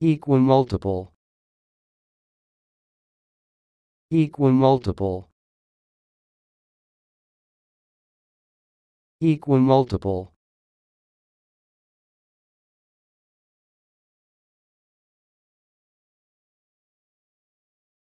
equal multiple equal multiple equal multiple